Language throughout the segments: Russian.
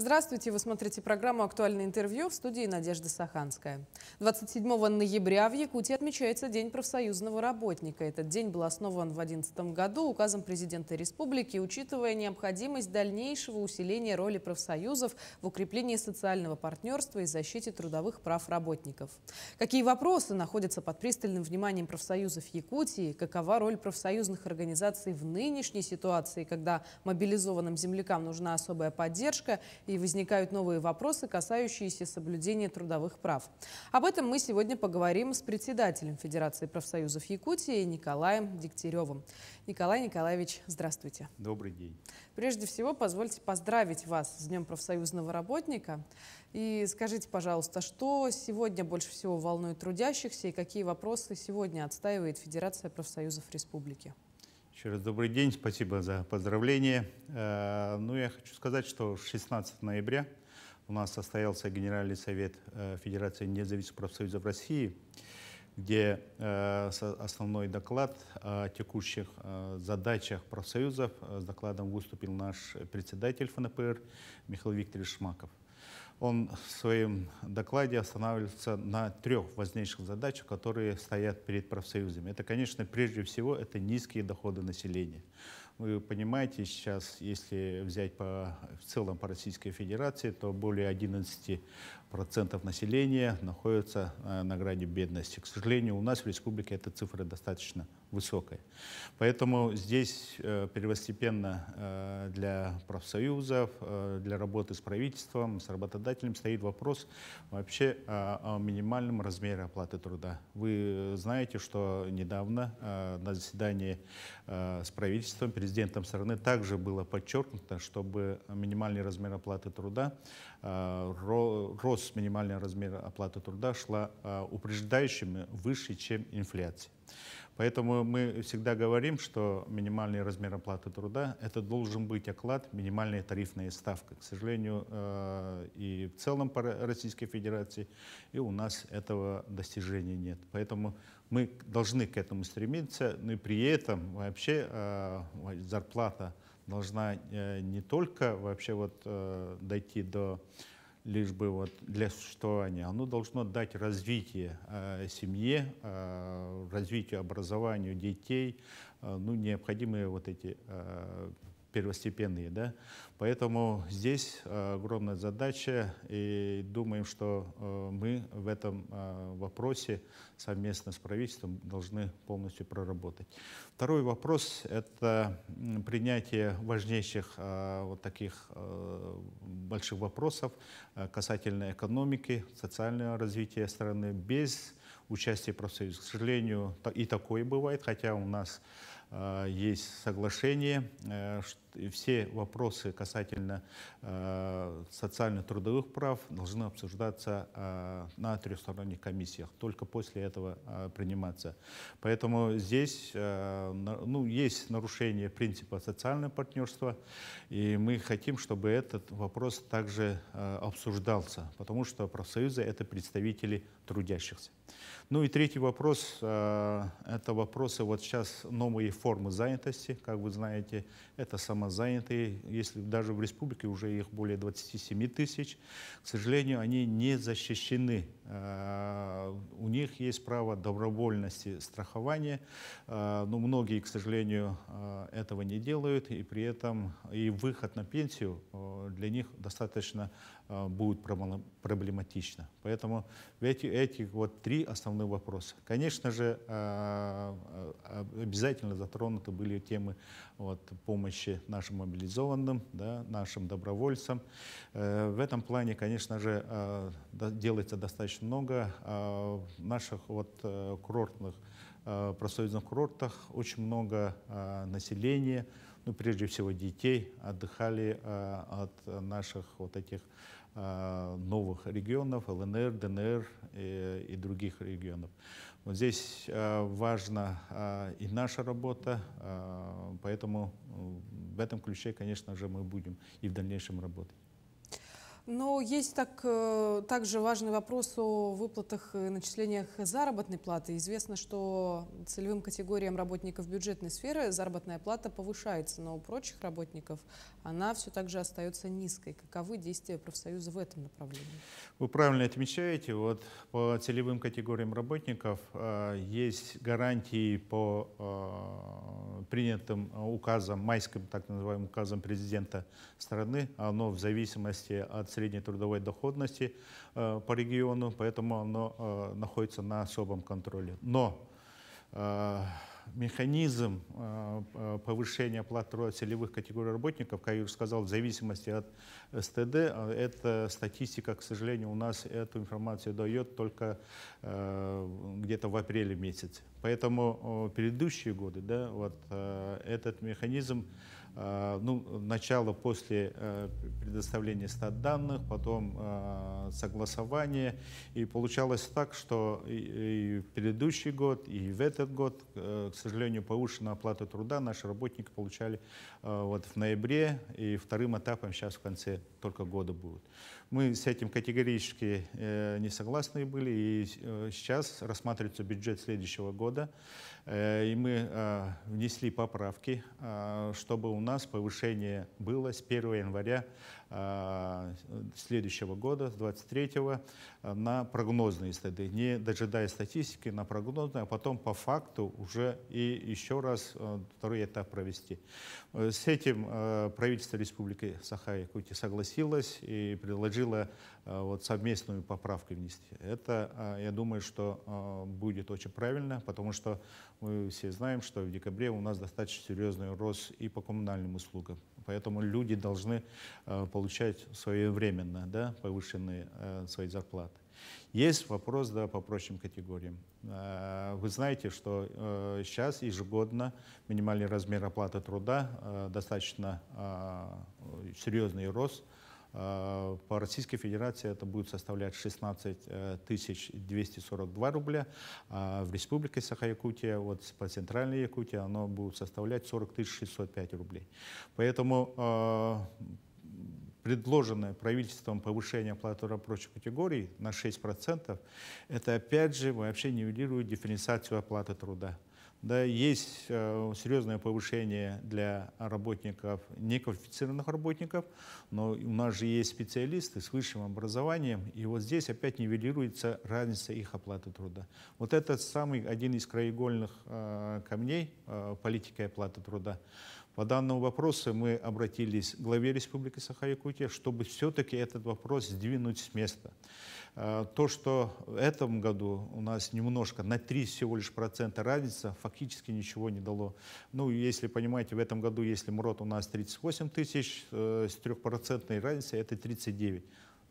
Здравствуйте, вы смотрите программу «Актуальное интервью» в студии Надежды Саханская. 27 ноября в Якутии отмечается День профсоюзного работника. Этот день был основан в 2011 году указом президента республики, учитывая необходимость дальнейшего усиления роли профсоюзов в укреплении социального партнерства и защите трудовых прав работников. Какие вопросы находятся под пристальным вниманием профсоюзов Якутии? Какова роль профсоюзных организаций в нынешней ситуации, когда мобилизованным землякам нужна особая поддержка? и возникают новые вопросы, касающиеся соблюдения трудовых прав. Об этом мы сегодня поговорим с председателем Федерации профсоюзов Якутии Николаем Дегтяревым. Николай Николаевич, здравствуйте. Добрый день. Прежде всего, позвольте поздравить вас с Днем профсоюзного работника. И скажите, пожалуйста, что сегодня больше всего волнует трудящихся и какие вопросы сегодня отстаивает Федерация профсоюзов Республики? Еще раз добрый день, спасибо за поздравление. Э, ну, я хочу сказать, что 16 ноября у нас состоялся Генеральный совет э, Федерации независимых профсоюзов России, где э, основной доклад о текущих задачах профсоюзов, с докладом выступил наш председатель ФНПР Михаил Викторович Шмаков. Он в своем докладе останавливается на трех важнейших задачах, которые стоят перед профсоюзами. Это, конечно, прежде всего, это низкие доходы населения. Вы понимаете, сейчас, если взять по, в целом по Российской Федерации, то более 11% населения находятся э, на грани бедности. К сожалению, у нас в республике эта цифра достаточно высокой. Поэтому здесь э, первостепенно э, для профсоюзов, э, для работы с правительством, с работодателем стоит вопрос вообще о минимальном размере оплаты труда. Вы знаете, что недавно на заседании с правительством, президентом страны также было подчеркнуто, чтобы минимальный размер оплаты труда, рост минимального размера оплаты труда шла упреждающим выше, чем инфляция. Поэтому мы всегда говорим, что минимальный размер оплаты труда — это должен быть оклад минимальной тарифной ставки. К сожалению, э, и в целом по Российской Федерации, и у нас этого достижения нет. Поэтому мы должны к этому стремиться, но и при этом вообще э, зарплата должна э, не только вообще вот дойти до лишь бы вот для существования. Оно должно дать развитие э, семье, э, развитию образованию детей, э, ну, необходимые вот эти э, первостепенные. Да? Поэтому здесь э, огромная задача, и думаем, что э, мы в этом э, вопросе совместно с правительством должны полностью проработать. Второй вопрос – это принятие важнейших вот таких больших вопросов касательно экономики, социального развития страны без участия профсоюза. К сожалению, и такое бывает, хотя у нас Э, есть соглашение, что э, все вопросы касательно э, социально-трудовых прав должны обсуждаться э, на трехсторонних комиссиях, только после этого э, приниматься. Поэтому здесь э, ну, есть нарушение принципа социального партнерства, и мы хотим, чтобы этот вопрос также э, обсуждался, потому что профсоюзы — это представители трудящихся. Ну и третий вопрос э, это вопросы вот сейчас новые формы занятости, как вы знаете, это само постоянно заняты, если даже в республике уже их более 27 тысяч, к сожалению, они не защищены. А, у них есть право добровольности страхования, а, но многие, к сожалению, а, этого не делают, и при этом и выход на пенсию для них достаточно будет проблематично. Поэтому эти, эти вот три основных вопроса. Конечно же, обязательно затронуты были темы вот, помощи нашим мобилизованным, да, нашим добровольцам. Э, в этом плане, конечно же, э, делается достаточно много. А в наших вот, э, курортных, профсоюзных курортах очень много населения, ну, прежде всего детей, отдыхали от наших вот этих а, новых регионов, ЛНР, ДНР и, э, и других регионов. Вот здесь а, важна а, и наша работа, поэтому в этом ключе, конечно же, мы будем и в дальнейшем работать. Но есть так, э, также важный вопрос о выплатах и начислениях заработной платы. Известно, что целевым категориям работников бюджетной сферы заработная плата повышается, но у прочих работников она все так же остается низкой. Каковы действия профсоюза в этом направлении? Вы правильно отмечаете. Вот по целевым категориям работников э, есть гарантии по э, принятым указам, майским так называемым указам президента страны. Оно в зависимости от средней трудовой доходности э, по региону, поэтому оно э, находится на особом контроле. Но э, механизм э, э повышения оплат труда целевых категорий работников, как я уже сказал, в зависимости от э, СТД, э, эта статистика, к сожалению, у нас эту информацию дает только э, где-то в апреле месяце. Поэтому э, предыдущие годы да, вот, этот механизм Э, ну, начало после э, предоставления стат данных, потом э, согласование. И получалось так, что и в предыдущий год, и в этот год, к сожалению, повышенная оплата труда наши работники получали вот в ноябре, и вторым этапом сейчас в конце только года будет. Мы с этим категорически не согласны были, и сейчас рассматривается бюджет следующего года. Э, и мы а, внесли поправки, а, чтобы у нас повышение было с 1 января а, следующего года, с 23 го на прогнозные стадии, не дожидая статистики, на прогнозные, а потом по факту уже и еще раз второй этап провести. Э, с этим правительство Республики Саха-Якутия согласилось и предложило вот совместную поправку внести. Это, я думаю, что будет очень правильно, потому что мы все знаем, что в декабре у нас достаточно серьезный рост и по коммунальным услугам. Поэтому люди должны э, получать своевременно да, повышенные э, свои зарплаты. Есть вопрос да, по прочим категориям. Э, вы знаете, что э, сейчас ежегодно минимальный размер оплаты труда э, достаточно серьезный рост – Э, по Российской Федерации это будет составлять 16 242 э, рубля. А в Республике Саха-Якутия, вот по Центральной Якутии, оно будет составлять 40 605 рублей. Поэтому э, предложенное правительством повышение оплаты рабочих категорий на 6%, это опять же вообще нивелирует дифференциацию оплаты труда. Да, есть э, серьезное повышение для работников, неквалифицированных работников, но у нас же есть специалисты с высшим образованием, и вот здесь опять нивелируется разница их оплаты труда. Вот это самый один из краеугольных э, камней э, политики оплаты труда. По данному вопросу мы обратились к главе Республики Саха-Якутия, чтобы все-таки этот вопрос сдвинуть с места. Э, то, что в этом году у нас немножко, на 3 всего лишь процента разница, фактически ничего не дало. Ну, если понимаете, в этом году, если МРОД у нас 38 тысяч, э, с 3% разницей это 39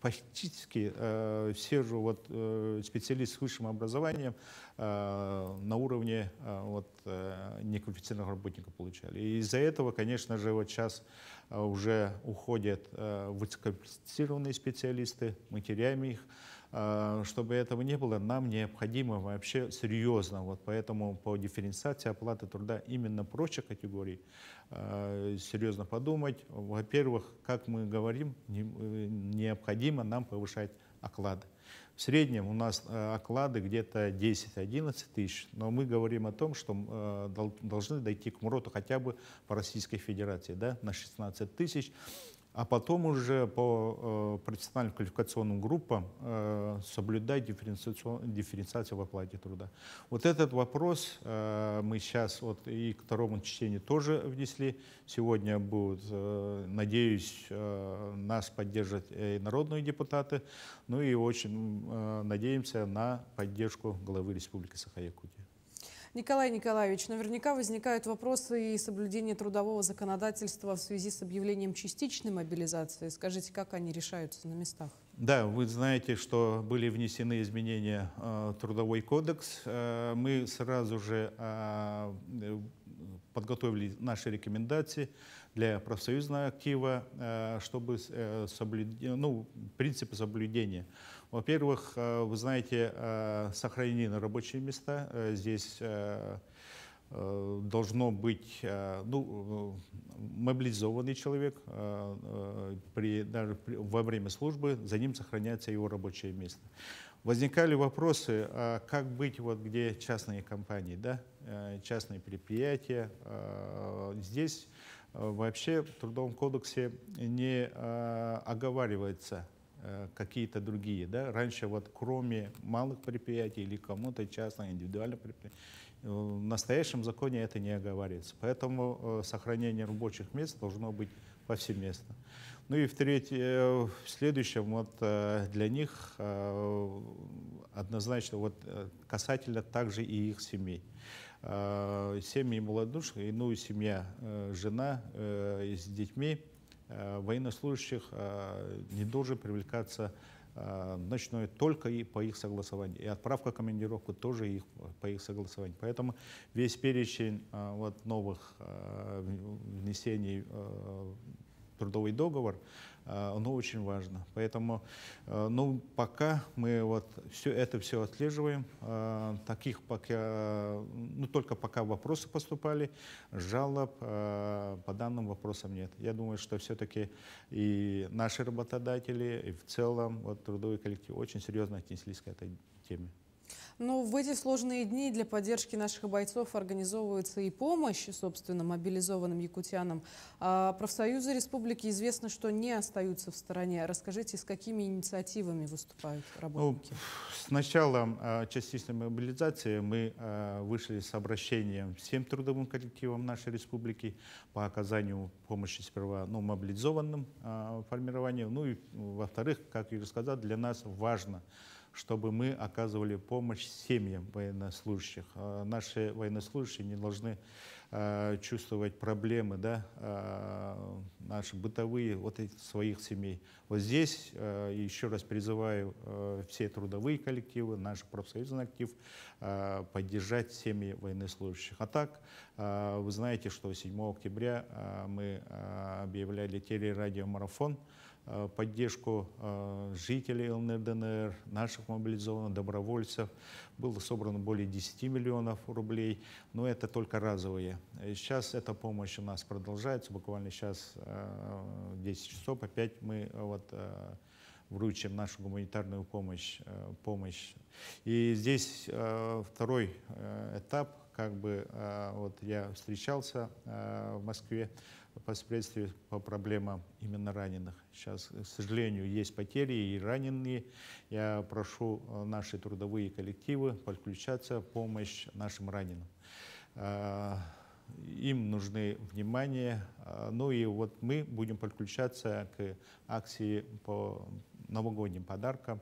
практически э, все же вот, э, специалисты с высшим образованием э, на уровне э, вот, э, неквалифицированных работников получали. И из-за этого, конечно же, вот сейчас а, уже уходят а, высококвалифицированные специалисты, мы теряем их. А, чтобы этого не было, нам необходимо вообще серьезно, вот поэтому по дифференциации оплаты труда именно прочих категорий серьезно подумать. Во-первых, как мы говорим, э, необходимо нам повышать оклады. В среднем у нас э, оклады где-то 10-11 тысяч, но мы говорим о том, что э, должны дойти к МРОТу хотя бы по Российской Федерации да, на 16 тысяч а потом уже по э, профессиональным квалификационным группам э, соблюдать дифференциацию, дифференциацию в оплате труда. Вот этот вопрос э, мы сейчас вот и к второму чтению тоже внесли. Сегодня будут, э, надеюсь, э, нас поддержат и народные депутаты, ну и очень э, надеемся на поддержку главы Республики Саха-Якутия. Николай Николаевич, наверняка возникают вопросы и соблюдения трудового законодательства в связи с объявлением частичной мобилизации. Скажите, как они решаются на местах? Да, вы знаете, что были внесены изменения э, в трудовой кодекс. Э, мы сразу же а, э, подготовили наши рекомендации для профсоюзного актива, э, чтобы э, соблюд... ну, принципы соблюдения. Во-первых, э, вы знаете, сохранены рабочие места. Здесь должно быть ну, мобилизованный человек при, даже во время службы, за ним сохраняется его рабочее место. Возникали вопросы, а как быть, вот где частные компании, да, частные предприятия. Здесь Э, вообще в Трудовом кодексе не э, оговаривается э, какие-то другие. Да? Раньше вот кроме малых предприятий или кому-то частных, индивидуальных предприятий, в настоящем законе это не оговаривается. Поэтому сохранение рабочих мест должно быть повсеместно. Ну и в, третье, э, в следующем, вот э, для них э, однозначно вот, касательно также и их семей. Семьи молодушных, ну и семья, жена с детьми военнослужащих не должен привлекаться Э, ночной только и по их согласованию. И отправка командировку тоже их, э, по их согласованию. Поэтому весь перечень э, вот, новых внесений в трудовой договор Э, оно очень важно. Поэтому, э, ну, пока мы вот все это все отслеживаем, э, таких пока, ну, только пока вопросы поступали, жалоб по данным вопросам нет. Я думаю, что все-таки и наши работодатели, и в целом вот, трудовой коллектив очень серьезно отнеслись к этой теме. Ну, в эти сложные дни для поддержки наших бойцов организовывается и помощь, собственно, мобилизованным якутянам. А профсоюзы республики известно, что не остаются в стороне. Расскажите, с какими инициативами выступают ну, работники? Ну, с началом а, частичной мобилизации мы а, вышли с обращением всем трудовым коллективам нашей республики по оказанию помощи сперва ну, мобилизованным а, ну и, во-вторых, как я уже сказал, для нас важно – чтобы мы оказывали помощь семьям военнослужащих. А наши военнослужащие не должны а, чувствовать проблемы, да, а, наши бытовые вот этих своих семей. Вот здесь еще раз призываю все трудовые коллективы, наш профсоюзный актив поддержать семьи военнослужащих. А так, вы знаете, что 7 октября мы объявляли телерадиомарафон радиомарафон Э, поддержку э, жителей ЛНР-ДНР, наших мобилизованных добровольцев. Было собрано более 10 миллионов рублей, но это только разовые. Сейчас эта помощь у нас продолжается, буквально сейчас 10 э, часов опять мы вот вручим нашу гуманитарную помощь. помощь. И здесь второй этап как бы э, вот я встречался э, в Москве по по проблемам именно раненых. Сейчас, к сожалению, есть потери и раненые. Я прошу э, наши трудовые коллективы подключаться в помощь нашим раненым. Им нужны внимание. Ну и вот мы будем подключаться к акции по новогодним подаркам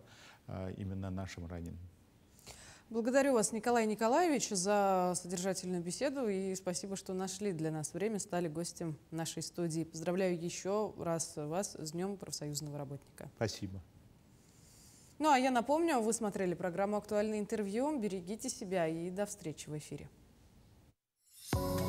именно нашим раненым. Благодарю вас, Николай Николаевич, за содержательную беседу и спасибо, что нашли для нас время, стали гостем нашей студии. Поздравляю еще раз вас с Днем профсоюзного работника. Спасибо. Ну а я напомню, вы смотрели программу «Актуальное интервью». Берегите себя и до встречи в эфире. Thank you.